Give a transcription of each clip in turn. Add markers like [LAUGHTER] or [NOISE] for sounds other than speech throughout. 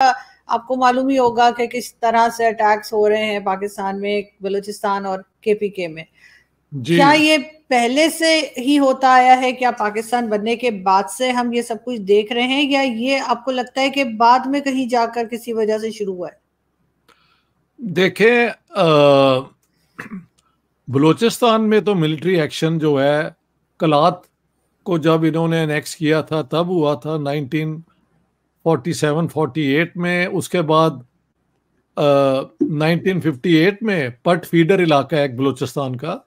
आपको मालूम ही होगा कि किस तरह से अटैक्स हो रहे हैं पाकिस्तान में बलूचिस्तान और केपीके में क्या ये पहले से ही होता आया है क्या पाकिस्तान बनने के बाद से हम ये सब कुछ देख रहे हैं या ये आपको लगता है कि बाद में कहीं जाकर किसी वजह से शुरू हुआ है देखे बलूचिस्तान में तो मिलिट्री एक्शन जो है कलात को जब इन्होंने नेक्स्ट किया था तब हुआ था नाइनटीन 47 48 में उसके बाद नाइनटीन 1958 में पट फीडर इलाका है बलूचिस्तान का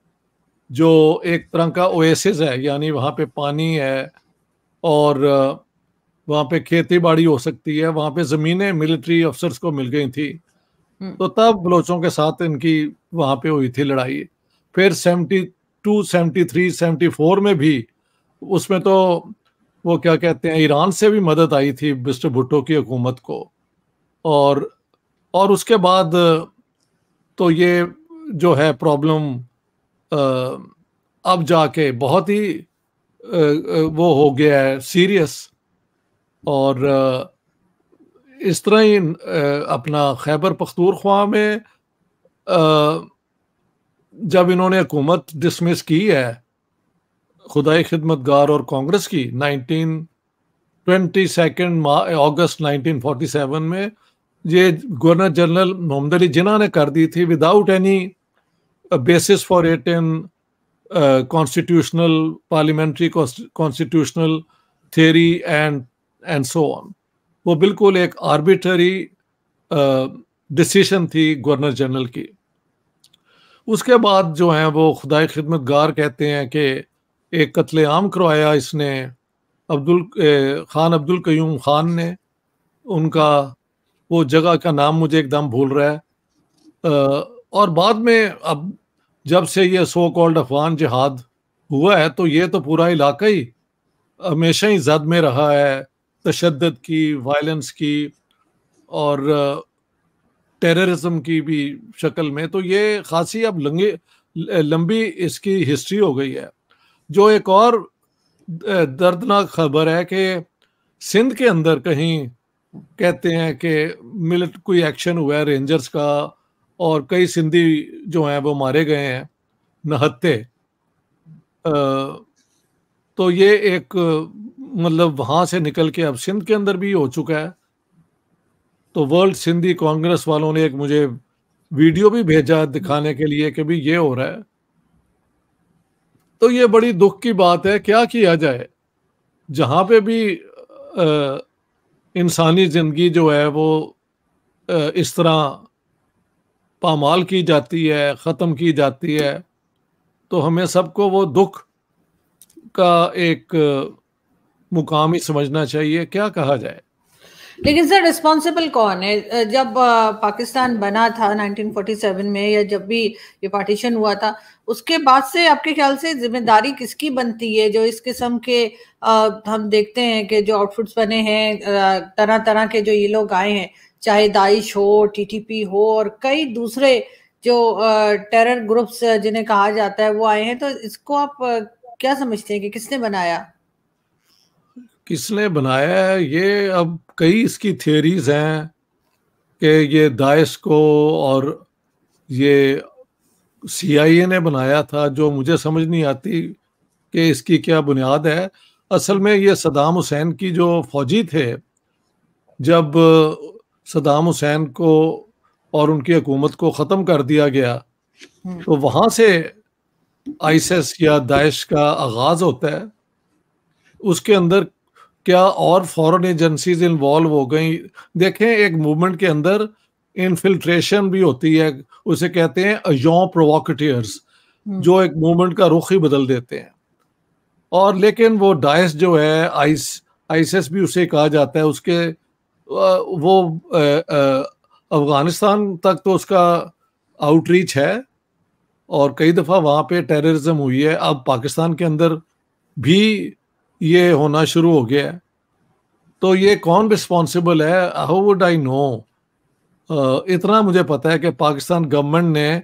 जो एक तरह का ओएसिस है यानी वहाँ पे पानी है और वहाँ पे खेती बाड़ी हो सकती है वहाँ पे ज़मीनें मिलिट्री अफसर्स को मिल गई थी हम्म। तो तब बलोचों के साथ इनकी वहाँ पे हुई थी लड़ाई फिर seventy two 74 three seventy four में भी उसमें तो वो क्या कहते हैं ईरान से भी मदद आई थी मिस्टर भुट्टो की हुकूमत को और और उसके बाद तो ये जो है प्रॉब्लम अब जाके बहुत ही वो हो गया है सीरियस और इस तरह ही अपना खैबर पख्तूरख्वा में जब इन्होंने हुकूमत डिसमिस की है खुदाई खिदमतगार और कांग्रेस की नाइनटीन ट्वेंटी सेकेंड अगस्त 1947 में ये गवर्नर जनरल मोहम्मद अली जिना ने कर दी थी without any basis for it in constitutional parliamentary constitutional theory and and so on वो बिल्कुल एक आर्बिटरी डिसीशन uh, थी गवर्नर जनरल की उसके बाद जो है वो खुदाई खिदमतगार कहते हैं कि एक कत्लेआम करवाया इसने अब्दुल ख़ान अब्दुल क्यूम ख़ान ने उनका वो जगह का नाम मुझे एकदम भूल रहा है और बाद में अब जब से ये सो कॉल्ड अफगान जहाद हुआ है तो ये तो पूरा इलाका ही हमेशा ही जद में रहा है तशद की वायलेंस की और टेररिज्म की भी शक्ल में तो ये खासी अब लंगे लंबी इसकी हिस्ट्री हो गई है जो एक और दर्दनाक खबर है कि सिंध के अंदर कहीं कहते हैं कि मिलिट कोई एक्शन हुआ है रेंजर्स का और कई सिंधी जो हैं वो मारे गए हैं नहत्ते तो ये एक मतलब वहाँ से निकल के अब सिंध के अंदर भी हो चुका है तो वर्ल्ड सिंधी कांग्रेस वालों ने एक मुझे वीडियो भी भेजा दिखाने के लिए कि भी ये हो रहा है तो ये बड़ी दुख की बात है क्या किया जाए जहाँ पे भी इंसानी ज़िंदगी जो है वो आ, इस तरह पामाल की जाती है ख़त्म की जाती है तो हमें सबको वो दुख का एक मुकाम ही समझना चाहिए क्या कहा जाए लेकिन सर रिस्पॉन्सिबल कौन है जब पाकिस्तान बना था 1947 में या जब भी ये पार्टीशन हुआ था उसके बाद से आपके ख्याल से जिम्मेदारी किसकी बनती है जो इस किस्म के हम देखते हैं कि जो आउटफिट्स बने हैं तरह तरह के जो ये लोग आए हैं चाहे दाइश हो टीटीपी हो और कई दूसरे जो टेरर ग्रुप्स जिन्हें कहा जाता है वो आए हैं तो इसको आप क्या समझते हैं कि किसने बनाया किसने बनाया है ये अब कई इसकी थियोरीज हैं कि ये दाइश को और ये सीआईए ने बनाया था जो मुझे समझ नहीं आती कि इसकी क्या बुनियाद है असल में ये सदाम हुसैन की जो फौजी थे जब सदाम हुसैन को और उनकी हुकूमत को ख़त्म कर दिया गया हम्म। तो वहाँ से आईसीएस या दाइश का आगाज़ होता है उसके अंदर क्या और फॉरेन एजेंसीज इन्वॉल्व हो गई देखें एक मूवमेंट के अंदर इनफिल्ट्रेशन भी होती है उसे कहते हैं यों प्रोवोकटियर्स हम्म। जो एक मूवमेंट का रुख ही बदल देते हैं और लेकिन वो डाइस जो है आइस एस भी उसे कहा जाता है उसके वो अफगानिस्तान तक तो उसका आउटरीच है और कई दफ़ा वहाँ पे टेररिज्म हुई है अब पाकिस्तान के अंदर भी ये होना शुरू हो गया है तो ये कौन रिस्पॉन्सिबल है हाउ वुड आई नो इतना मुझे पता है कि पाकिस्तान गवर्नमेंट ने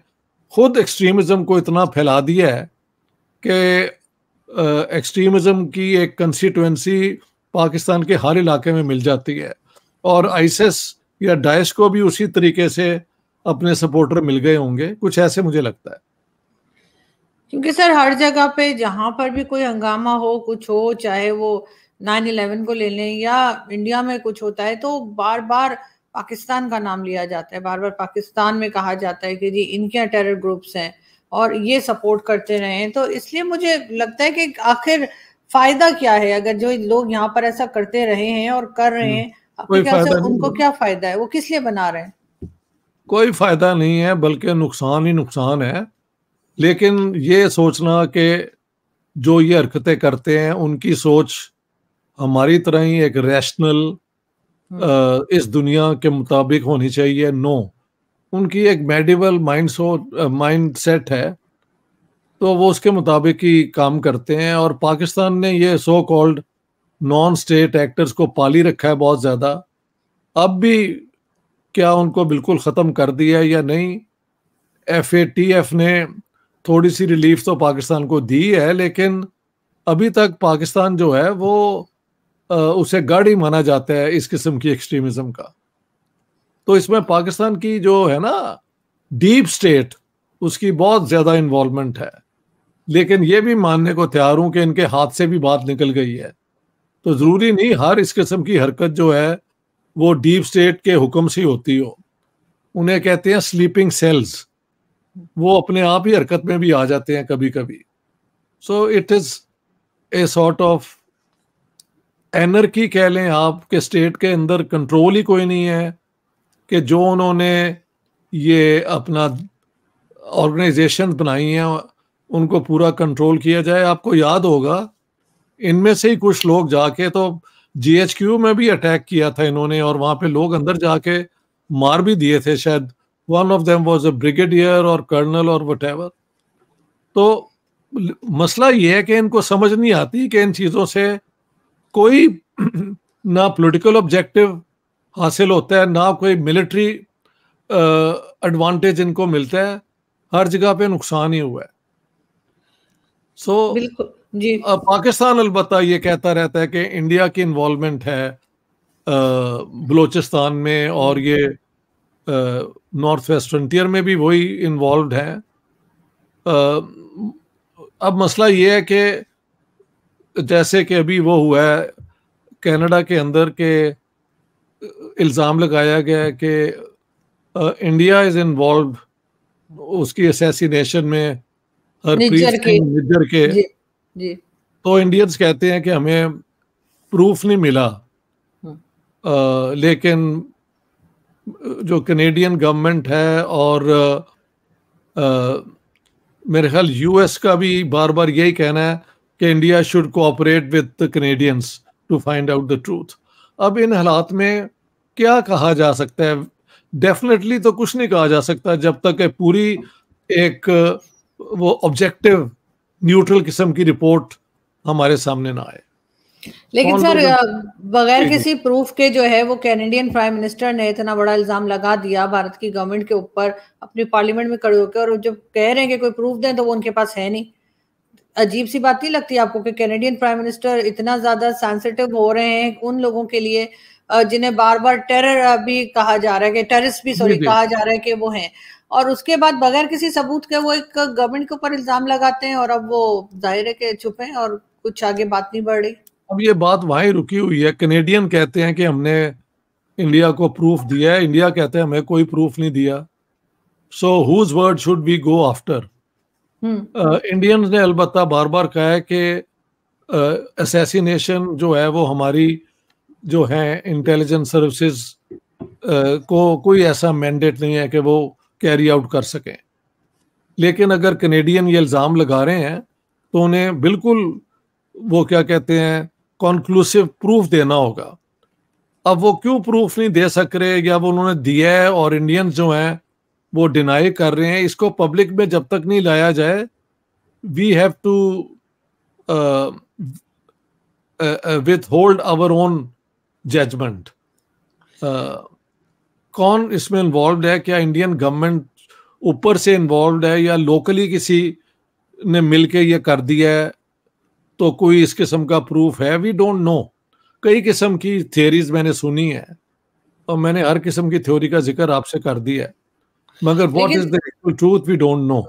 खुद एक्सट्रीमिज़म को इतना फैला दिया है कि एक्सट्रीमिज़म की एक कंस्टिट्यूंसी पाकिस्तान के हर इलाके में मिल जाती है और आईसेस या डाइश को भी उसी तरीके से अपने सपोर्टर मिल गए होंगे कुछ ऐसे मुझे लगता है क्योंकि सर हर जगह पे जहां पर भी कोई हंगामा हो कुछ हो चाहे वो नाइन इलेवन को ले लें या इंडिया में कुछ होता है तो बार बार पाकिस्तान का नाम लिया जाता है बार बार पाकिस्तान में कहा जाता है कि जी इनके यहाँ टेरर ग्रुप्स हैं और ये सपोर्ट करते रहे तो इसलिए मुझे लगता है कि आखिर फायदा क्या है अगर जो लोग यहाँ पर ऐसा करते रहे हैं और कर रहे हम्म। हैं उनको क्या फायदा है वो किस लिए बना रहे हैं कोई फायदा नहीं है बल्कि नुकसान ही नुकसान है लेकिन ये सोचना कि जो ये हरकतें करते हैं उनकी सोच हमारी तरह ही एक रैशनल हम्म। इस दुनिया के मुताबिक होनी चाहिए नो उनकी एक मेडिवल माइंड माइंड सेट है तो वो उसके मुताबिक ही काम करते हैं और पाकिस्तान ने ये so called non state actors को पाली रखा है बहुत ज़्यादा अब भी क्या उनको बिल्कुल ख़त्म कर दिया या नहीं एफ ए टी एफ ने थोड़ी सी रिलीफ तो पाकिस्तान को दी है लेकिन अभी तक पाकिस्तान जो है वो उसे गढ़ ही माना जाता है इस किस्म की एक्सट्रीमिज्म का तो इसमें पाकिस्तान की जो है ना डीप स्टेट उसकी बहुत ज़्यादा इन्वॉल्वमेंट है लेकिन ये भी मानने को तैयार हूं कि इनके हाथ से भी बात निकल गई है तो ज़रूरी नहीं हर इस किस्म की हरकत जो है वो डीप स्टेट के हुक्म से होती हो उन्हें कहते हैं स्लीपिंग सेल्स वो अपने आप ही हरकत में भी आ जाते हैं कभी कभी so it is a sort of anarchy कह लें आप के स्टेट के अंदर कंट्रोल ही कोई नहीं है कि जो उन्होंने ये अपना ऑर्गेनाइजेशन बनाई हैं उनको पूरा कंट्रोल किया जाए आपको याद होगा इनमें से ही कुछ लोग जाके तो जीएचक्यू में भी अटैक किया था इन्होंने और वहाँ पे लोग अंदर जाके मार भी दिए थे शायद one of them was a brigadier और कर्नल और वट तो मसला ये है कि इनको समझ नहीं आती कि इन चीज़ों से कोई [CLEARS THROAT] ना पॉलिटिकल ऑब्जेक्टिव हासिल होता है ना कोई मिलिट्री एडवांटेज इनको मिलता है हर जगह पे नुकसान ही हुआ है सो so, जी पाकिस्तान अलबत् ये कहता रहता है कि इंडिया की इन्वॉलमेंट है बलूचिस्तान में और ये नॉर्थ वेस्ट फ्रंटियर में भी वही इन्वॉल्व हैं अब मसला ये है कि जैसे कि अभी वो हुआ है कनाडा के अंदर के इल्ज़ाम लगाया गया है कि इंडिया इज़ इन्वॉल्व उसकी असेसिनेशन में हरप्रीत निज्जर के जी, जी. तो इंडियंस कहते हैं कि हमें प्रूफ नहीं मिला आ, हम्म। लेकिन जो कनेडियन गवर्नमेंट है और आ, मेरे ख्याल यूएस का भी बार बार यही कहना है कि India should cooperate with the Canadians to find out the truth अब इन हालात में क्या कहा जा सकता है डेफिनेटली तो कुछ नहीं कहा जा सकता जब तक पूरी एक वो ऑब्जेक्टिव न्यूट्रल किस्म की रिपोर्ट हमारे सामने ना आए लेकिन सर बगैर किसी प्रूफ के जो है वो कैनेडियन प्राइम मिनिस्टर ने इतना बड़ा इल्जाम लगा दिया भारत की गवर्नमेंट के ऊपर अपनी पार्लियामेंट में खड़े होकर और जब कह रहे हैं कि कोई प्रूफ दें तो वो उनके पास है नहीं अजीब सी बात नहीं लगती आपको कि कैनेडियन प्राइम मिनिस्टर इतना ज्यादा सेंसिटिव हो रहे हैं उन लोगों के लिए जिन्हें बार बार टेरर भी कहा जा रहा है कि टेररिस्ट भी सॉरी कहा जा रहा है कि वो हैं और उसके बाद बगैर किसी सबूत के वो एक गवर्नमेंट के ऊपर इल्जाम लगाते हैं और अब वो जाहिर है कि छुपे और कुछ आगे बात नहीं बढ़ रही अब ये बात वहीं रुकी हुई है कनेडियन कहते हैं कि हमने इंडिया को प्रूफ दिया है इंडिया कहते हैं हमें कोई प्रूफ नहीं दिया so whose word should be go after Indians ने अलबत् बार बार कहा है कि असेसिनेशन uh, जो है वो हमारी जो है इंटेलिजेंस सर्विसेज uh, को कोई ऐसा मैंडेट नहीं है कि वो कैरी आउट कर सकें लेकिन अगर कनेडियन ये इल्ज़ाम लगा रहे हैं तो उन्हें बिल्कुल वो क्या कहते हैं कॉन्क्लूसिव प्रूफ देना होगा अब वो क्यों प्रूफ नहीं दे सक रहे या वो उन्होंने दिया है और इंडियन जो हैं वो डिनाई कर रहे हैं इसको पब्लिक में जब तक नहीं लाया जाए we have to withhold our own judgment कौन इसमें इन्वॉल्व है क्या इंडियन गवर्नमेंट ऊपर से इन्वॉल्व है या लोकली किसी ने मिलके ये कर दिया है तो कोई इस किस्म का प्रूफ है वी डोंट नो कई किस्म की थियोरीज मैंने सुनी है और मैंने हर किस्म की थ्योरी का जिक्र आपसे कर दिया है मगर what is the truth we don't know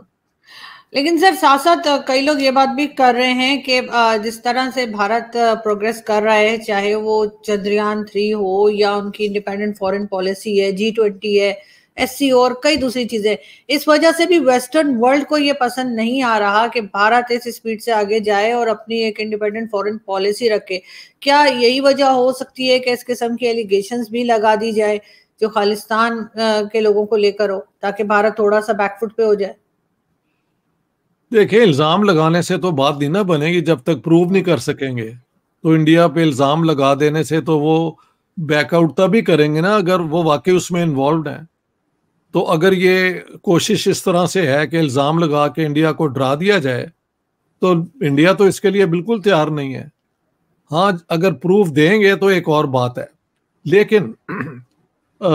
लेकिन सर साथ साथ कई लोग ये बात भी कर रहे हैं कि जिस तरह से भारत प्रोग्रेस कर रहा है चाहे वो चंद्रयान थ्री हो या उनकी इंडिपेंडेंट फॉरेन पॉलिसी है जी ट्वेंटी है एस और कई दूसरी चीजें इस वजह से भी वेस्टर्न वर्ल्ड को ये पसंद नहीं आ रहा कि भारत इस स्पीड से आगे जाए और अपनी एक इंडिपेंडेंट फॉरेन पॉलिसी रखे क्या यही वजह हो सकती है कि इस किस्म की एलिगेशन भी लगा दी जाए जो खालिस्तान के लोगों को लेकर हो ताकि भारत थोड़ा सा बैकफुट पे हो जाए देखिए इल्ज़ाम लगाने से तो बात नहीं ना बनेगी जब तक प्रूव नहीं कर सकेंगे तो इंडिया पे इल्ज़ाम लगा देने से तो वो बैकआउट तभी करेंगे ना अगर वो वाकई उसमें इन्वॉल्व हैं तो अगर ये कोशिश इस तरह से है कि इल्ज़ाम लगा के इंडिया को डरा दिया जाए तो इंडिया तो इसके लिए बिल्कुल तैयार नहीं है हाँ अगर प्रूफ देंगे तो एक और बात है लेकिन आ,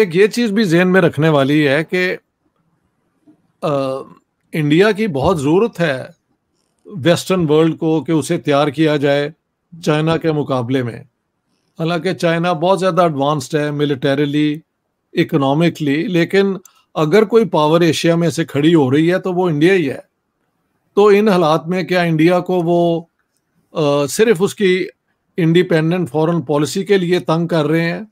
एक ये चीज़ भी जहन में रखने वाली है कि इंडिया की बहुत ज़रूरत है वेस्टर्न वर्ल्ड को कि उसे तैयार किया जाए चाइना के मुकाबले में हालांकि चाइना बहुत ज़्यादा एडवांस्ड है मिलिटरीली इकोनॉमिकली लेकिन अगर कोई पावर एशिया में से खड़ी हो रही है तो वो इंडिया ही है तो इन हालात में क्या इंडिया को वो आ, सिर्फ उसकी इंडिपेंडेंट फॉरेन पॉलिसी के लिए तंग कर रहे हैं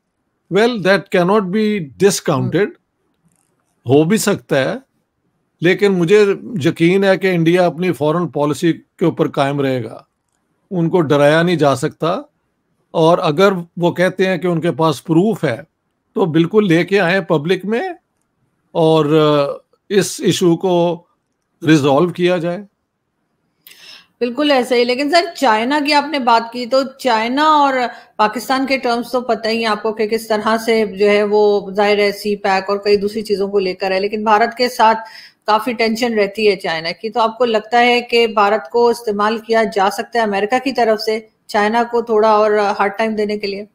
well that cannot be discounted हो भी सकता है लेकिन मुझे यकीन है कि इंडिया अपनी फॉरेन पॉलिसी के ऊपर कायम रहेगा उनको डराया नहीं जा सकता और अगर वो कहते हैं कि उनके पास प्रूफ है तो बिल्कुल लेके आए पब्लिक में और इस इशू को रिजॉल्व किया जाए बिल्कुल ऐसा ही लेकिन सर चाइना की आपने बात की तो चाइना और पाकिस्तान के टर्म्स तो पता ही आपको कि किस तरह से जो है वो जाहिर है सी पैक और कई दूसरी चीजों को लेकर है लेकिन भारत के साथ काफी टेंशन रहती है चाइना की तो आपको लगता है कि भारत को इस्तेमाल किया जा सकता है अमेरिका की तरफ से चाइना को थोड़ा और हार्ड टाइम देने के लिए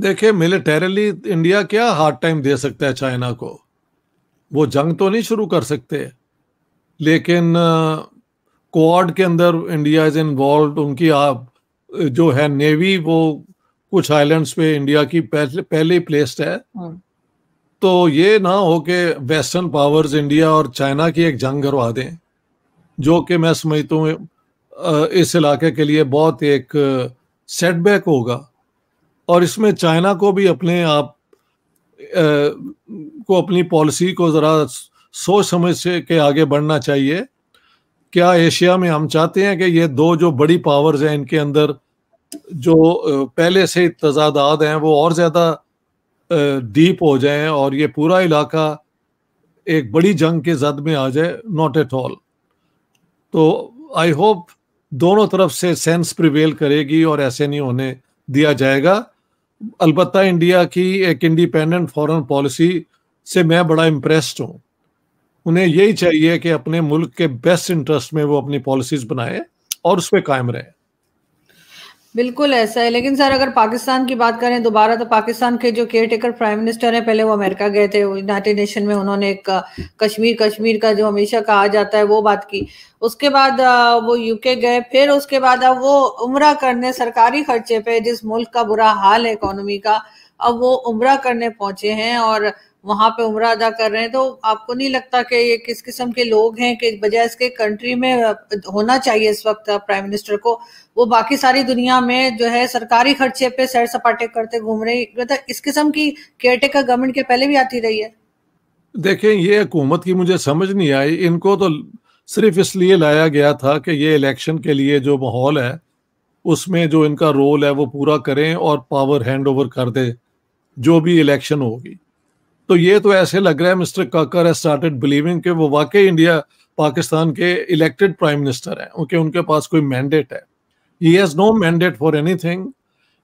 देखिए मिलिटेरली इंडिया क्या हार्ड टाइम दे सकता है चाइना को वो जंग तो नहीं शुरू कर सकते लेकिन क्वाड के अंदर इंडिया इज इन्वॉल्व उनकी आप जो है नेवी वो कुछ आइलैंड्स पे इंडिया की पहले पहले प्लेस्ड है हम्म। तो ये ना हो कि वेस्टर्न पावर्स इंडिया और चाइना की एक जंग करवा दें जो कि मैं समझता हूँ इस इलाके के लिए बहुत एक सेटबैक होगा और इसमें चाइना को भी अपने आप को अपनी पॉलिसी को ज़रा सोच समझ से के आगे बढ़ना चाहिए क्या एशिया में हम चाहते हैं कि ये दो जो बड़ी पावर्स हैं इनके अंदर जो पहले से तजादाद हैं वो और ज़्यादा डीप हो जाएं और ये पूरा इलाका एक बड़ी जंग के जद में आ जाए नॉट एट ऑल तो आई होप दोनों तरफ से सेंस प्रिवेल करेगी और ऐसे नहीं होने दिया जाएगा अलबत् इंडिया की एक इंडिपेंडेंट फॉरेन पॉलिसी से मैं बड़ा इम्प्रेस्ड हूँ उन्हें यही चाहिए कि अपने मुल्क के बेस्ट इंटरेस्ट में वो अपनी पॉलिसीज बनाए और उस पर कायम रहे बिल्कुल ऐसा है लेकिन सर अगर पाकिस्तान की बात करें दोबारा तो पाकिस्तान के जो केयर टेकर प्राइम मिनिस्टर हैं पहले वो अमेरिका गए थे यूनाइटेड नेशन में उन्होंने एक कश्मीर कश्मीर का जो हमेशा कहा जाता है वो बात की उसके बाद वो यूके गए फिर उसके बाद अब वो उम्र करने सरकारी खर्चे पे जिस मुल्क का बुरा हाल है इकोनॉमी का अब वो उम्र करने पहुंचे हैं और वहां पे उम्र अदा कर रहे हैं तो आपको नहीं लगता कि ये किस किस्म के लोग हैं कि बजाय इसके कंट्री में होना चाहिए इस वक्त प्राइम मिनिस्टर को वो बाकी सारी दुनिया में जो है सरकारी खर्चे पे सैर सपाटे करते घूम रहे मतलब तो इस किस्म की केयर टेकर गवर्नमेंट के पहले भी आती रही है देखें ये हुकूमत की मुझे समझ नहीं आई इनको तो सिर्फ इसलिए लाया गया था कि ये इलेक्शन के लिए जो माहौल है उसमें जो इनका रोल है वो पूरा करें और पावर हैंड ओवर कर दे जो भी इलेक्शन होगी तो ये तो ऐसे लग रहा है mister Kakar has started believing कि वो वाकई इंडिया पाकिस्तान के इलेक्टेड प्राइम मिनिस्टर हैं क्योंकि उनके पास कोई मैंडेट है he has no mandate for thing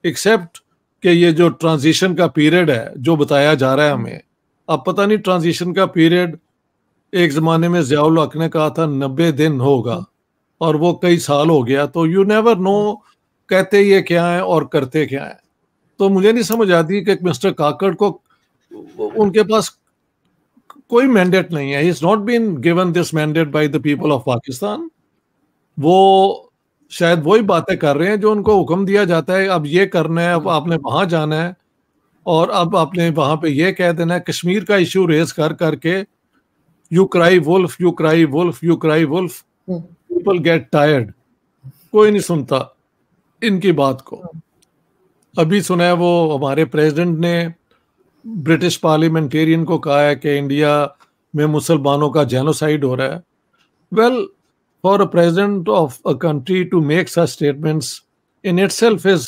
except कि ये जो ट्रांजिशन का पीरियड है जो बताया जा रहा है हमें अब पता नहीं ट्रांजिशन का पीरियड एक ज़माने में जयाउल हक ने कहा था नब्बे दिन होगा और वो कई साल हो गया तो यू नेवर नो कहते ये क्या है और करते क्या है तो मुझे नहीं समझ आती कि मिस्टर काकड़ को उनके पास कोई मैंडेट नहीं है is not been given this mandate by the people of Pakistan वो शायद वही बातें कर रहे हैं जो उनको हुक्म दिया जाता है अब ये करना है अब हम्म. आपने वहां जाना है और अब आपने वहां पे ये कह देना है कश्मीर का इशू रेस कर करके you cry wolf you cry wolf you cry wolf people get tired कोई नहीं सुनता इनकी बात को हम्म. अभी सुना है वो हमारे प्रेसिडेंट ने ब्रिटिश पार्लियामेंटेरियन को कहा है कि इंडिया में मुसलमानों का जेनोसाइड हो रहा है well for a president of a country to make such statements in itself is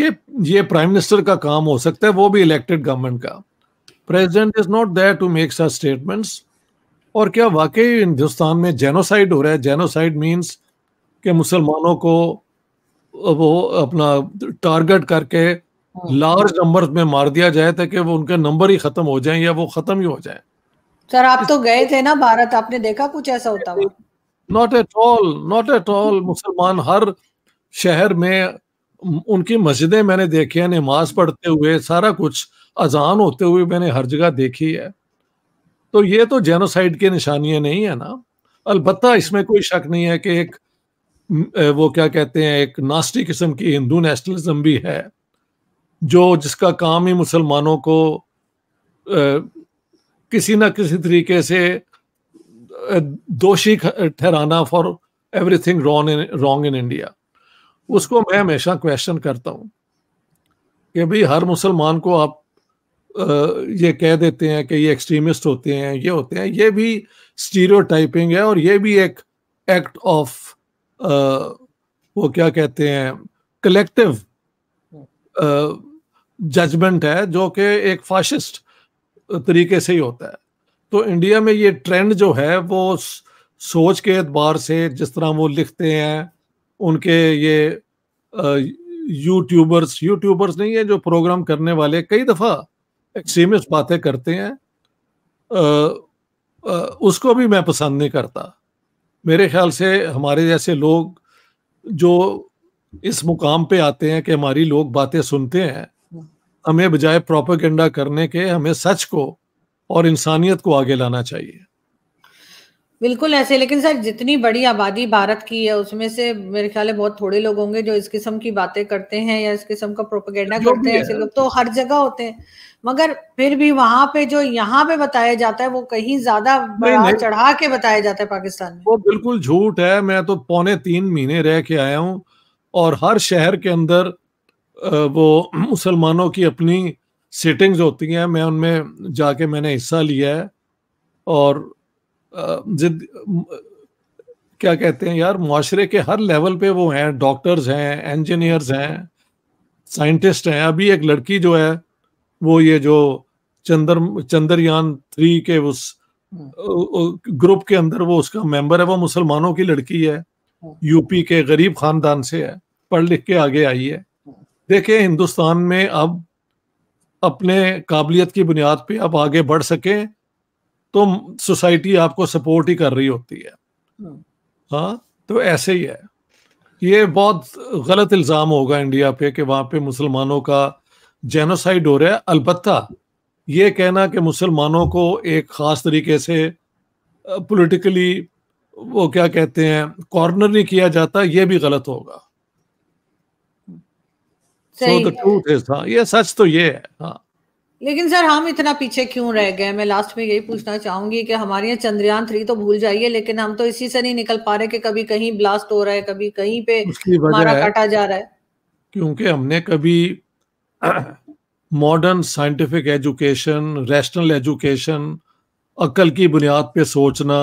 ये ये प्राइम मिनिस्टर का काम हो सकता है वो भी इलेक्टेड गवर्नमेंट का president is not there to make such statements और क्या वाकई हिंदुस्तान में जेनोसाइड हो रहा है जेनोसाइड मीन्स के मुसलमानों को वो अपना टारगेट करके लार्ज हम्म। नंबर में मार दिया जाए ताकि वो उनके नंबर ही खत्म हो जाए या वो खत्म ही हो जाए सर आप तो गए थे ना भारत आपने देखा कुछ ऐसा होता हुआ not at all not at all मुसलमान हर शहर में उनकी मस्जिदें मैंने देखी है नमाज पढ़ते हुए सारा कुछ अजान होते हुए मैंने हर जगह देखी है तो ये तो जेनोसाइड की निशानियां नहीं है ना अलबत्ता इसमें कोई शक नहीं है कि एक वो क्या कहते हैं एक नास्टी किस्म की हिंदू नेशनलिज्म भी है जो जिसका काम ही मुसलमानों को आ, किसी ना किसी तरीके से दोषी ठहराना for everything wrong in wrong in India उसको मैं हमेशा क्वेश्चन करता हूँ कि भाई हर मुसलमान को आप आ, ये कह देते हैं कि ये एक्सट्रीमिस्ट होते हैं ये होते हैं ये भी टाइपिंग है और ये भी एक एक्ट ऑफ वो क्या कहते हैं कलेक्टिव जजमेंट है जो कि एक फाशिस्ट तरीके से ही होता है तो इंडिया में ये ट्रेंड जो है वो सोच के अतबार से जिस तरह वो लिखते हैं उनके ये यूट्यूबर्स यूट्यूबर्स नहीं है जो प्रोग्राम करने वाले कई दफ़ा एक्सट्रीमिस्ट बातें करते हैं आ, आ, उसको भी मैं पसंद नहीं करता मेरे ख्याल से हमारे जैसे लोग जो इस मुकाम पे आते हैं कि हमारी लोग बातें सुनते हैं हमें बजाय प्रोपेगेंडा करने के हमें सच को और इंसानियत को आगे लाना चाहिए बिल्कुल ऐसे लेकिन सर जितनी बड़ी आबादी भारत की है उसमें से मेरे ख्याल है बहुत थोड़े लोग होंगे जो इस किस्म की बातें करते हैं या इस किस्म का प्रोपेगेंडा करते हैं ऐसे लोग तो हर जगह होते हैं मगर फिर भी वहां पे जो यहाँ पे बताया जाता है वो कहीं ज्यादा बड़ा चढ़ा के बताया जाता है पाकिस्तान में वो बिल्कुल झूठ है मैं तो पौने तीन महीने रह के आया हूँ और हर शहर के अंदर वो मुसलमानों की अपनी सीटिंग्स होती हैं मैं उनमें जाके मैंने हिस्सा लिया है और जिद क्या कहते हैं यार माशरे के हर लेवल पे वो हैं डॉक्टर्स हैं इंजीनियर्स हैं साइंटिस्ट हैं अभी एक लड़की जो है वो ये जो चंद्र चंद्रयान थ्री के उस ग्रुप हम्म। के अंदर वो उसका मेंबर है वो मुसलमानों की लड़की है यूपी हम्म। के गरीब खानदान से है पढ़ लिख के आगे आई है देखें हिंदुस्तान में अब अपने काबिलियत की बुनियाद पे आप आगे बढ़ सकें तो सोसाइटी आपको सपोर्ट ही कर रही होती है हम्म। हाँ तो ऐसे ही है ये बहुत गलत इल्ज़ाम होगा इंडिया पे कि वहाँ पे मुसलमानों का जेनोसाइड हो रहा है अलबत्ता ये कहना कि मुसलमानों को एक ख़ास तरीके से पॉलिटिकली वो क्या कहते हैं कॉर्नर नहीं किया जाता ये भी गलत होगा हाँ, तो हाँ। लेकिन सर हम इतना पीछे क्यों रह गए मैं लास्ट में यही पूछना चाहूंगी कि हमारे यहाँ चंद्रयान थ्री तो भूल जाइए लेकिन हम तो इसी से नहीं निकल पा रहे कि कभी कहीं ब्लास्ट हो रहा है कभी कहीं पे हमारा काटा जा रहा है क्योंकि हमने कभी modern scientific education rational education अकल की बुनियाद पे सोचना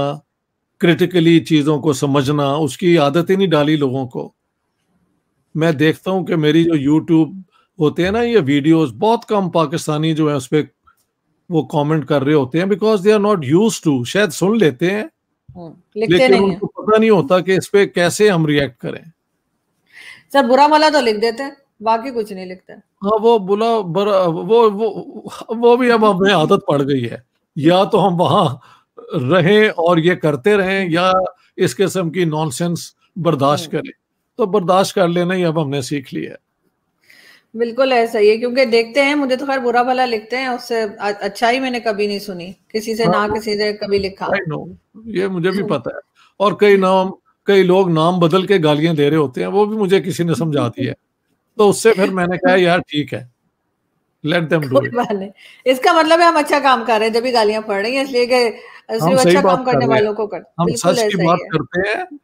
क्रिटिकली चीज़ों को समझना उसकी आदत ही नहीं डाली लोगों को मैं देखता हूँ कि मेरी जो यूट्यूब होते हैं ना ये वीडियोस बहुत कम पाकिस्तानी जो है उस पर वो कमेंट कर रहे होते हैं because they are not use to शायद सुन लेते हैं हम्म, लेकिन उनको पता नहीं होता कि इस पर कैसे हम रिएक्ट करें सर बुरा भला तो लिख देते हैं बाकी कुछ नहीं लिखते हाँ वो बुला बरा वो वो वो भी अब हमें आदत पड़ गई है या तो हम वहाँ रहें और ये करते रहें या इस किस्म की नॉनसेंस बर्दाश्त हम्म। करें तो बर्दाश्त कर लेना ही अब हमने सीख लिया बिल्कुल ऐसा ही है क्योंकि देखते हैं मुझे तो खैर बुरा भला लिखते हैं उससे अच्छा ही मैंने कभी नहीं सुनी किसी से ना हाँ। किसी से कभी लिखा नो ये मुझे भी हम्म। पता है और कई नाम कई लोग नाम बदल के गालियां दे रहे होते हैं वो भी मुझे किसी ने समझा दी है तो उससे फिर मैंने कहा यार ठीक है लेट देम डू इट इसका मतलब है हम अच्छा काम कर रहे हैं जब भी गालियां पड़ रही हैं इसलिए कि अच्छा काम करने वालों को कर हम सच की बात करते हैं